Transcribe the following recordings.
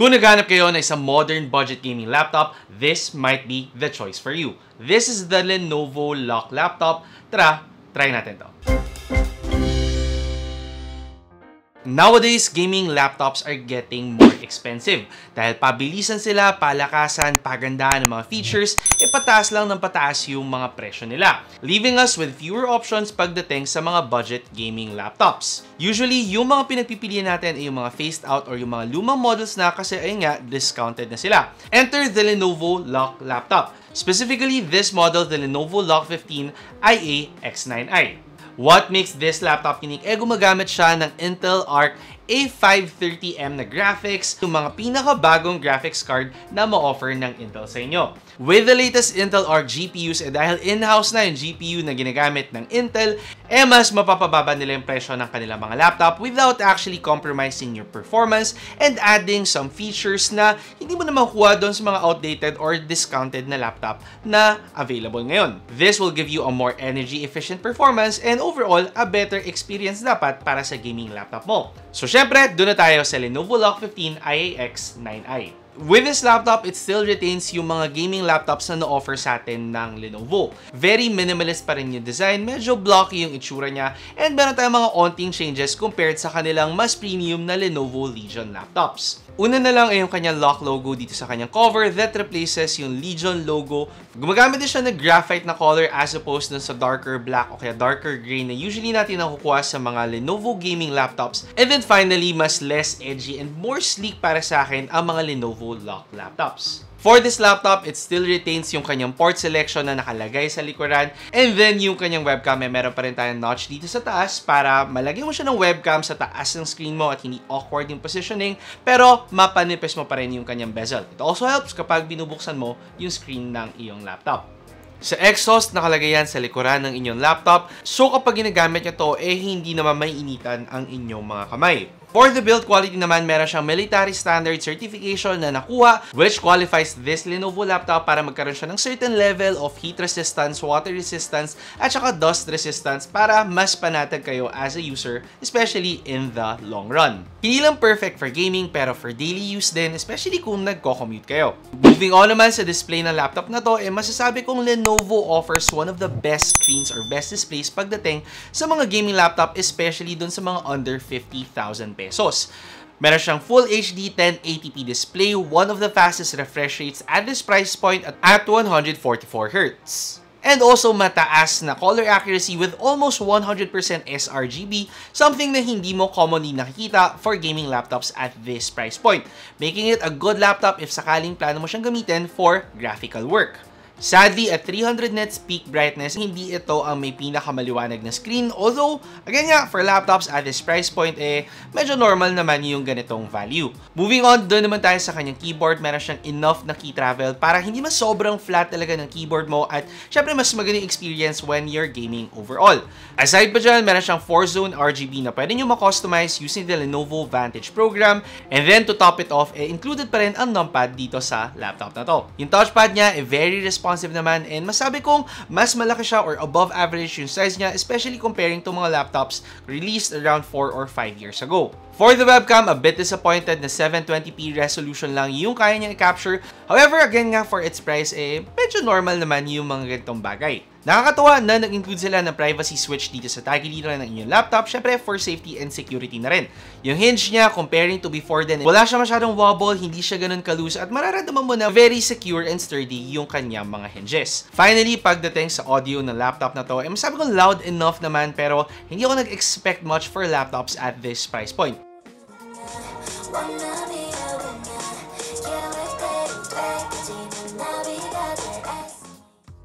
Kung naghanap kayo na isang modern budget gaming laptop, this might be the choice for you. This is the Lenovo Lock Laptop. Tara, try natin to. Nowadays, gaming laptops are getting more expensive dahil pabilisan sila, palakasan, pagandahan ng mga features, e pataas lang ng pataas yung mga presyo nila, leaving us with fewer options pagdating sa mga budget gaming laptops. Usually, yung mga pinagpipilian natin ay yung mga phased out or yung mga lumang models na kasi ay nga, discounted na sila. Enter the Lenovo Lock Laptop. Specifically, this model, the Lenovo Lock 15 IA X9i. What makes this laptop unique? Eh, gumagamit siya ng Intel Arc a 530M na graphics, yung mga pinakabagong graphics card na ma-offer ng Intel sa inyo. With the latest Intel Arc GPUs, eh dahil in-house na yung GPU na ginagamit ng Intel, eh mas mapapababa nila yung presyo ng kanilang mga laptop without actually compromising your performance and adding some features na hindi mo na makuha doon sa mga outdated or discounted na laptop na available ngayon. This will give you a more energy-efficient performance and overall, a better experience dapat para sa gaming laptop mo. So, Siyempre, doon na tayo sa Lenovo Lock 15 IAX 9i. With this laptop, it still retains yung mga gaming laptops na na-offer sa atin ng Lenovo. Very minimalist pa rin yung design, medyo blocky yung itsura niya, and meron tayong mga onting changes compared sa kanilang mas premium na Lenovo Legion laptops. Una na lang ay yung kanyang lock logo dito sa kanyang cover that replaces yung Legion logo. Gumagamit din siya ng graphite na color as opposed dun sa darker black o kaya darker gray na usually natin nakukuha sa mga Lenovo gaming laptops. And then finally, mas less edgy and more sleek para sa akin ang mga Lenovo lock laptops. For this laptop, it still retains yung kanyang port selection na nakalagay sa likuran. And then, yung kanyang webcam, eh, meron pa rin tayong notch dito sa taas para malagay mo siya ng webcam sa taas ng screen mo at hindi awkward yung positioning, pero mapanipis mo pa rin yung kanyang bezel. It also helps kapag binubuksan mo yung screen ng iyong laptop. Sa exhaust, nakalagay yan sa likuran ng inyong laptop. So kapag ginagamit nyo to, eh hindi naman maiinitan ang inyong mga kamay. For the build quality naman, meron siyang military standard certification na nakuha which qualifies this Lenovo laptop para magkaroon siya ng certain level of heat resistance, water resistance, at saka dust resistance para mas panatag kayo as a user, especially in the long run. Hindi lang perfect for gaming pero for daily use din, especially kung nagko-commute kayo. Moving on naman sa display ng laptop na to, eh masasabi kong Lenovo offers one of the best screens or best displays pagdating sa mga gaming laptop, especially dun sa mga under 50,000 pesos. Meron siyang Full HD 1080p display, one of the fastest refresh rates at this price point at 144Hz. And also mataas na color accuracy with almost 100% sRGB, something na hindi mo commonly nakikita for gaming laptops at this price point, making it a good laptop if sakaling plano mo siyang gamitin for graphical work. Sadly, at 300 nits peak brightness, hindi ito ang may pinakamaliwanag na screen. Although, again nga, for laptops at this price point, eh, medyo normal naman yung ganitong value. Moving on, doon naman tayo sa kanyang keyboard. Meron siyang enough na key travel para hindi mas sobrang flat talaga ng keyboard mo at syempre mas magandang experience when you're gaming overall. Aside pa dyan, meron siyang 4-zone RGB na pwede nyo makustomize using the Lenovo Vantage program. And then, to top it off, eh, included pa rin ang numpad dito sa laptop na to. Yung touchpad niya, eh, very responsive responsive naman and masabi kong mas malaki siya or above average yung size niya especially comparing to mga laptops released around 4 or 5 years ago. For the webcam, a bit disappointed na 720p resolution lang yung kaya niya i-capture. However, again nga for its price, eh, medyo normal naman yung mga ganitong bagay. Nakakatuwa na nag-include sila ng privacy switch dito sa tagiliran ng inyong laptop, syempre for safety and security na rin. Yung hinge niya, comparing to before then, wala siya masyadong wobble, hindi siya ganun kalus, at mararamdaman mo na very secure and sturdy yung kanyang mga hinges. Finally, pagdating sa audio ng laptop na to, eh, masabi ko loud enough naman pero hindi ako nag-expect much for laptops at this price point.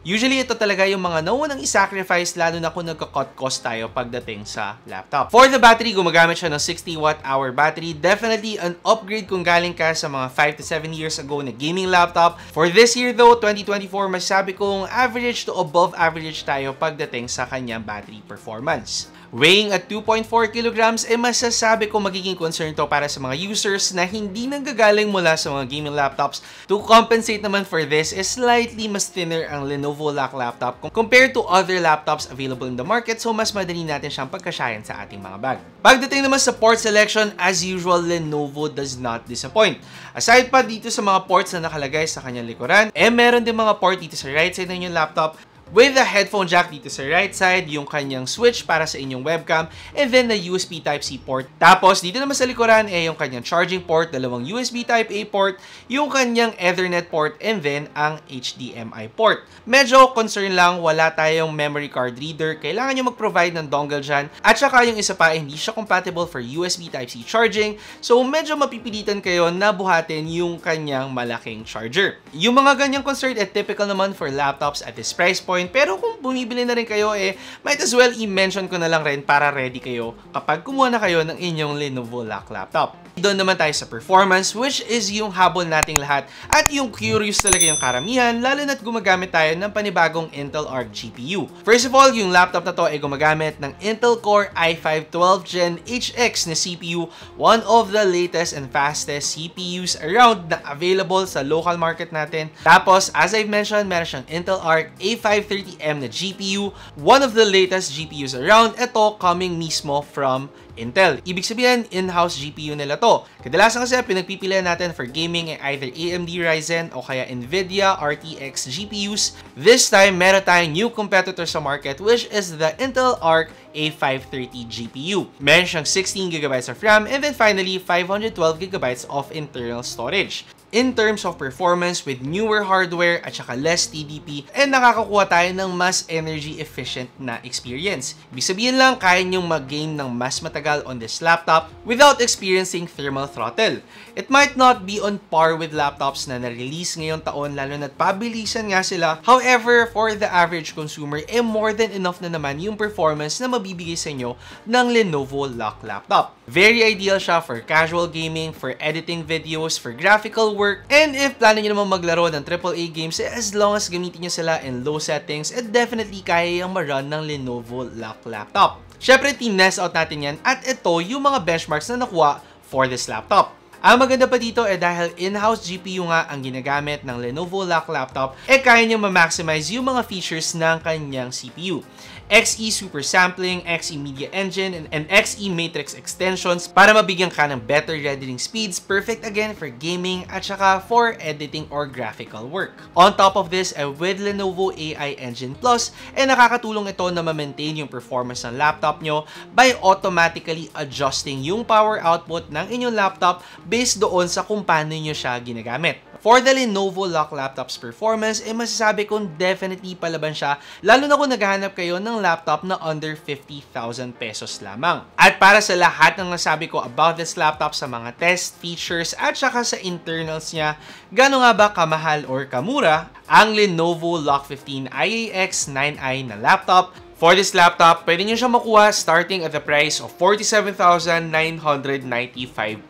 Usually, ito talaga yung mga nawawalan naunang sacrifice lalo na kung nagka-cut cost tayo pagdating sa laptop. For the battery, gumagamit siya ng 60 watt hour battery. Definitely an upgrade kung galing ka sa mga 5 to 7 years ago na gaming laptop. For this year though, 2024, masasabi kong average to above average tayo pagdating sa kanyang battery performance. Weighing at 2.4 kilograms, eh masasabi ko magiging concern to para sa mga users na hindi nanggagaling mula sa mga gaming laptops. To compensate naman for this, is eh, slightly mas thinner ang Lenovo Lac laptop compared to other laptops available in the market so mas madali natin siyang pagkasyayan sa ating mga bag. Pagdating naman sa port selection, as usual, Lenovo does not disappoint. Aside pa dito sa mga ports na nakalagay sa kanyang likuran, eh meron din mga port dito sa right side ng inyong laptop with the headphone jack dito sa right side, yung kanyang switch para sa inyong webcam, and then the USB Type-C port. Tapos, dito naman sa likuran, eh, yung kanyang charging port, dalawang USB Type-A port, yung kanyang Ethernet port, and then ang HDMI port. Medyo concern lang, wala tayong memory card reader. Kailangan nyo mag-provide ng dongle dyan. At saka yung isa pa, hindi siya compatible for USB Type-C charging. So, medyo mapipilitan kayo na buhatin yung kanyang malaking charger. Yung mga ganyang concern, eh, typical naman for laptops at this price point point. Pero kung bumibili na rin kayo, eh, might as well i-mention ko na lang rin para ready kayo kapag kumuha na kayo ng inyong Lenovo Lack Laptop. Doon naman tayo sa performance, which is yung habol nating lahat at yung curious talaga yung karamihan, lalo na't gumagamit tayo ng panibagong Intel Arc GPU. First of all, yung laptop na to ay gumagamit ng Intel Core i5 12 Gen HX na CPU, one of the latest and fastest CPUs around na available sa local market natin. Tapos, as I've mentioned, meron siyang Intel Arc A5 530M na GPU, one of the latest GPUs around. Ito coming mismo from Intel. Ibig sabihin, in-house GPU nila to. Kadalasan kasi pinagpipilian natin for gaming ay either AMD Ryzen o kaya NVIDIA RTX GPUs. This time, meron tayong new competitor sa market which is the Intel Arc A530 GPU. Meron siyang 16GB of RAM and then finally 512GB of internal storage in terms of performance with newer hardware at saka less TDP and nakakakuha tayo ng mas energy efficient na experience. Ibig sabihin lang, kaya nyong mag-game ng mas matagal matagal on this laptop without experiencing thermal throttle. It might not be on par with laptops na na-release ngayong taon lalo na't pabilisan nga sila. However, for the average consumer, eh more than enough na naman yung performance na mabibigay sa inyo ng Lenovo Lock laptop. Very ideal siya for casual gaming, for editing videos, for graphical work, and if plano nyo naman maglaro ng AAA games, eh as long as gamitin nyo sila in low settings, eh definitely kaya yung marun ng Lenovo Lock laptop. Siyempre, team-nest out natin yan at ito yung mga benchmarks na nakuha for this laptop. Ang maganda pa dito ay eh dahil in-house GPU nga ang ginagamit ng Lenovo Lock laptop, eh kaya niyang ma-maximize yung mga features ng kanyang CPU. XE Super Sampling, XE Media Engine, and, and XE Matrix extensions para mabigyan ka ng better rendering speeds, perfect again for gaming at saka for editing or graphical work. On top of this, eh, with Lenovo AI Engine Plus, eh nakakatulong ito na ma-maintain yung performance ng laptop nyo by automatically adjusting yung power output ng inyong laptop based doon sa kung paano nyo siya ginagamit. For the Lenovo Lock Laptop's performance, eh masasabi kong definitely palaban siya, lalo na kung naghahanap kayo ng ng laptop na under 50,000 pesos lamang. At para sa lahat ng nasabi ko about this laptop sa mga test, features, at saka sa internals niya, gano'n nga ba kamahal or kamura ang Lenovo Lock 15 IAX 9i na laptop For this laptop, pwede niyo siya makuha starting at the price of 47,995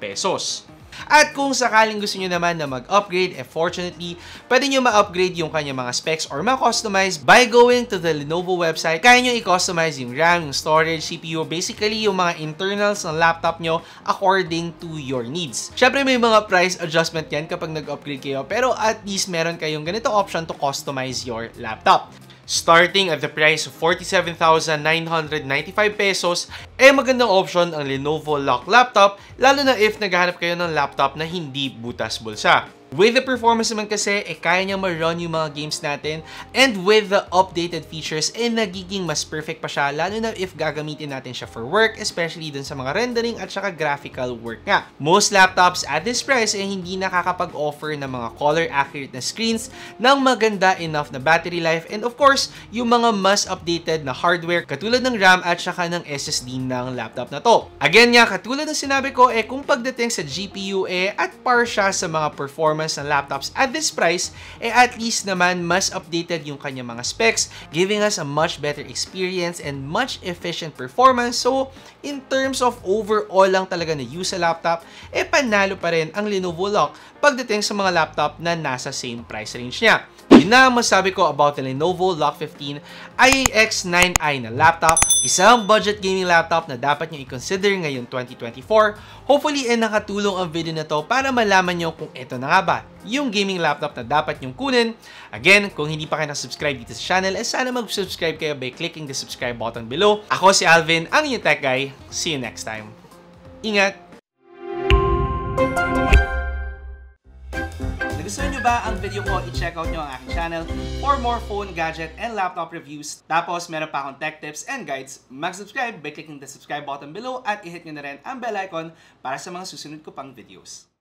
pesos. At kung sakaling gusto nyo naman na mag-upgrade, eh fortunately, pwede nyo ma-upgrade yung kanya mga specs or ma-customize by going to the Lenovo website. Kaya nyo i-customize yung RAM, yung storage, CPU, basically yung mga internals ng laptop nyo according to your needs. Siyempre may mga price adjustment yan kapag nag-upgrade kayo pero at least meron kayong ganito option to customize your laptop. Starting at the price of 47,995 pesos, eh magandang option ang Lenovo Lock Laptop lalo na if naghahanap kayo ng laptop na hindi butas bulsa. With the performance naman kasi, eh, kaya niya ma-run yung mga games natin. And with the updated features, eh, nagiging mas perfect pa siya, lalo na if gagamitin natin siya for work, especially dun sa mga rendering at saka graphical work nga. Most laptops at this price, eh, hindi nakakapag-offer ng mga color-accurate na screens ng maganda enough na battery life and of course, yung mga mas updated na hardware katulad ng RAM at saka ng SSD ng laptop na to. Again nga, katulad ng sinabi ko, eh, kung pagdating sa GPU, eh, at par siya sa mga performance performance ng laptops at this price, eh at least naman mas updated yung kanyang mga specs, giving us a much better experience and much efficient performance. So, in terms of overall lang talaga na use sa laptop, eh panalo pa rin ang Lenovo Lock pagdating sa mga laptop na nasa same price range niya. Yun na masabi ko about the Lenovo Lock 15 IX9i na laptop, isang budget gaming laptop na dapat nyo i-consider ngayon 2024. Hopefully ay eh, nakatulong ang video na to para malaman nyo kung ito na nga ba yung gaming laptop na dapat nyong kunin. Again, kung hindi pa kayo subscribe dito sa channel, eh sana mag-subscribe kayo by clicking the subscribe button below. Ako si Alvin, ang inyong tech guy. See you next time. Ingat! ba ang video ko, i-check out nyo ang aking channel for more phone, gadget, and laptop reviews. Tapos, meron pa akong tech tips and guides. Mag-subscribe by clicking the subscribe button below at i-hit nyo na rin ang bell icon para sa mga susunod ko pang videos.